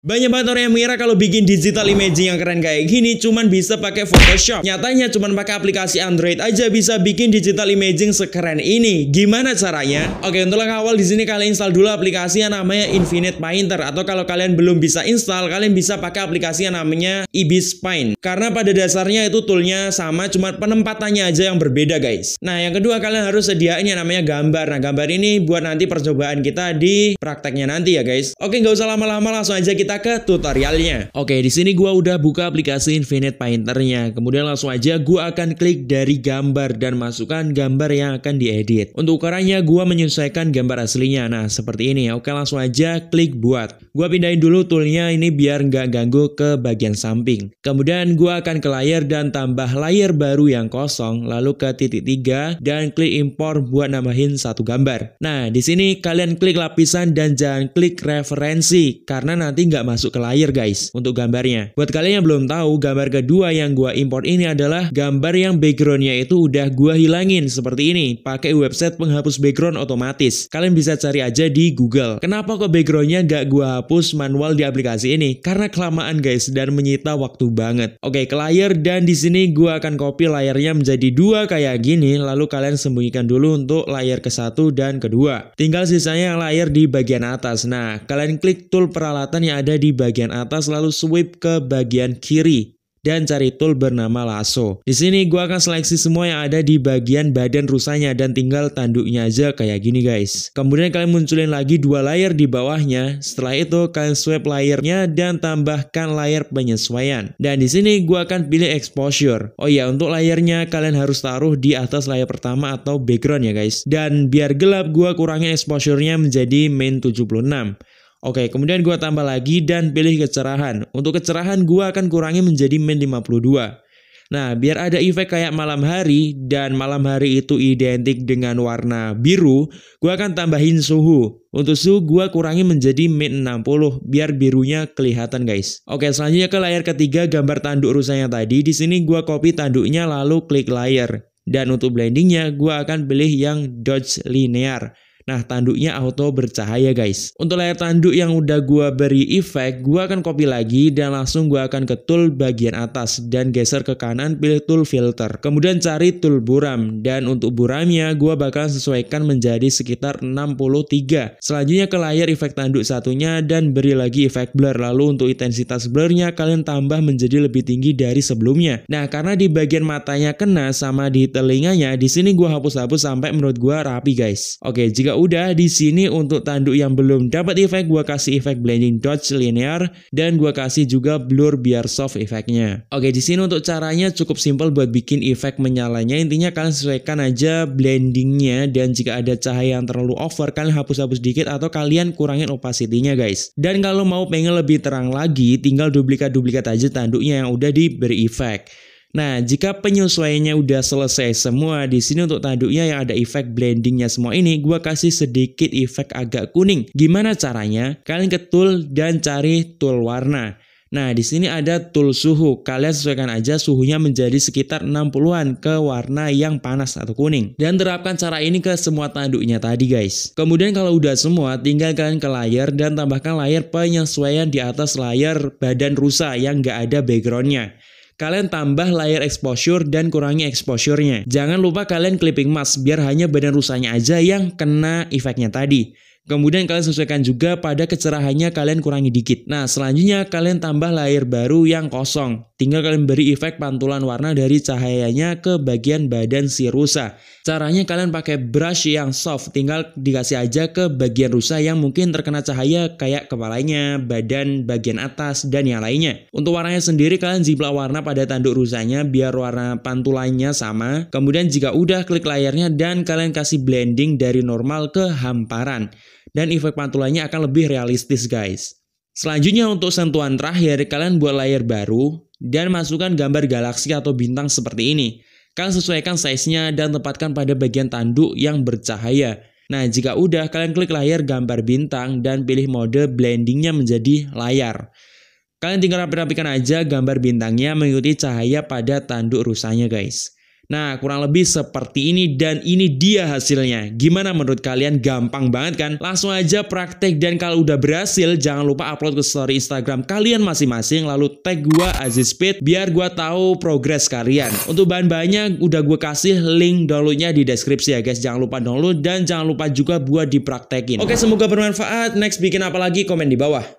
Banyak banget orang yang mengira kalau bikin digital imaging yang keren kayak gini cuman bisa pakai Photoshop. Nyatanya cuman pakai aplikasi Android aja bisa bikin digital imaging sekeren ini. Gimana caranya? Oke, untuk langkah awal di sini kalian install dulu aplikasi yang namanya Infinite Painter atau kalau kalian belum bisa install, kalian bisa pakai aplikasi yang namanya Ibis Paint. Karena pada dasarnya itu toolnya sama, cuma penempatannya aja yang berbeda, guys. Nah, yang kedua kalian harus sediain yang namanya gambar. Nah, gambar ini buat nanti percobaan kita di prakteknya nanti ya, guys. Oke, nggak usah lama-lama langsung aja kita kita ke tutorialnya. Oke, di sini gua udah buka aplikasi Infinite Painternya. Kemudian langsung aja gua akan klik dari gambar dan masukkan gambar yang akan diedit. Untuk ukurannya gua menyesuaikan gambar aslinya. Nah, seperti ini. Oke, langsung aja klik buat. Gua pindahin dulu toolnya ini biar nggak ganggu ke bagian samping. Kemudian gua akan ke layer dan tambah layer baru yang kosong, lalu ke titik tiga dan klik import buat nambahin satu gambar. Nah, di sini kalian klik lapisan dan jangan klik referensi karena nanti nggak nggak masuk ke layar guys untuk gambarnya. Buat kalian yang belum tahu, gambar kedua yang gua import ini adalah gambar yang backgroundnya itu udah gua hilangin seperti ini, pakai website penghapus background otomatis. Kalian bisa cari aja di Google. Kenapa kok backgroundnya nggak gua hapus manual di aplikasi ini? Karena kelamaan guys dan menyita waktu banget. Oke, ke layar dan di sini gua akan copy layarnya menjadi dua kayak gini, lalu kalian sembunyikan dulu untuk layar ke satu dan kedua. Tinggal sisanya yang layar di bagian atas. Nah, kalian klik tool peralatan yang ada ada di bagian atas lalu sweep ke bagian kiri dan cari tool bernama lasso. Di sini gua akan seleksi semua yang ada di bagian badan rusanya dan tinggal tanduknya aja kayak gini guys. Kemudian kalian munculin lagi dua layer di bawahnya. Setelah itu kalian swipe layernya dan tambahkan layer penyesuaian. Dan di sini gua akan pilih exposure. Oh ya, untuk layernya kalian harus taruh di atas layer pertama atau background ya guys. Dan biar gelap gua kurangin exposure-nya menjadi main 76. Oke, kemudian gue tambah lagi dan pilih kecerahan. Untuk kecerahan gue akan kurangi menjadi min 52. Nah, biar ada efek kayak malam hari dan malam hari itu identik dengan warna biru, gue akan tambahin suhu. Untuk suhu gue kurangi menjadi min 60 biar birunya kelihatan guys. Oke, selanjutnya ke layar ketiga gambar tanduk rusanya tadi. Di sini gue copy tanduknya lalu klik layer. Dan untuk blendingnya gue akan pilih yang dodge linear. Nah, tanduknya auto bercahaya guys. Untuk layar tanduk yang udah gua beri efek, gua akan copy lagi dan langsung gua akan ke tool bagian atas dan geser ke kanan pilih tool filter. Kemudian cari tool buram dan untuk buramnya gua bakal sesuaikan menjadi sekitar 63. Selanjutnya ke layar efek tanduk satunya dan beri lagi efek blur. Lalu untuk intensitas blurnya kalian tambah menjadi lebih tinggi dari sebelumnya. Nah, karena di bagian matanya kena sama di telinganya, di sini gua hapus-hapus sampai menurut gua rapi guys. Oke, jika udah di sini untuk tanduk yang belum dapat efek gua kasih efek blending dodge linear dan gua kasih juga blur biar soft efeknya. Oke, di sini untuk caranya cukup simpel buat bikin efek menyalanya. Intinya kalian sesuaikan aja blendingnya dan jika ada cahaya yang terlalu over kalian hapus-hapus dikit atau kalian kurangin opacity-nya guys. Dan kalau mau pengen lebih terang lagi tinggal duplikat-duplikat aja tanduknya yang udah diberi efek. Nah, jika penyesuaiannya udah selesai semua, di sini untuk tanduknya yang ada efek blendingnya semua ini, gue kasih sedikit efek agak kuning. Gimana caranya? Kalian ketul dan cari tool warna. Nah, di sini ada tool suhu. Kalian sesuaikan aja suhunya menjadi sekitar 60-an ke warna yang panas atau kuning. Dan terapkan cara ini ke semua tanduknya tadi, guys. Kemudian kalau udah semua, tinggal kalian ke layar dan tambahkan layar penyesuaian di atas layar badan rusa yang nggak ada backgroundnya. Kalian tambah layer exposure dan kurangi exposure-nya. Jangan lupa kalian clipping mask biar hanya badan rusanya aja yang kena efeknya tadi. Kemudian kalian sesuaikan juga pada kecerahannya kalian kurangi dikit. Nah, selanjutnya kalian tambah layer baru yang kosong. Tinggal kalian beri efek pantulan warna dari cahayanya ke bagian badan si rusa. Caranya kalian pakai brush yang soft, tinggal dikasih aja ke bagian rusa yang mungkin terkena cahaya kayak kepalanya, badan, bagian atas, dan yang lainnya. Untuk warnanya sendiri kalian jiplak warna pada tanduk rusanya biar warna pantulannya sama. Kemudian jika udah klik layarnya dan kalian kasih blending dari normal ke hamparan dan efek pantulannya akan lebih realistis guys. Selanjutnya untuk sentuhan terakhir, kalian buat layar baru dan masukkan gambar galaksi atau bintang seperti ini. Kalian sesuaikan size-nya dan tempatkan pada bagian tanduk yang bercahaya. Nah, jika udah, kalian klik layar gambar bintang dan pilih mode blendingnya menjadi layar. Kalian tinggal rapi-rapikan aja gambar bintangnya mengikuti cahaya pada tanduk rusanya guys. Nah, kurang lebih seperti ini dan ini dia hasilnya. Gimana menurut kalian? Gampang banget kan? Langsung aja praktek dan kalau udah berhasil, jangan lupa upload ke story Instagram kalian masing-masing lalu tag gue Aziz Speed biar gue tahu progres kalian. Untuk bahan-bahannya udah gue kasih link downloadnya di deskripsi ya guys. Jangan lupa download dan jangan lupa juga buat dipraktekin. Oke, semoga bermanfaat. Next bikin apa lagi? Komen di bawah.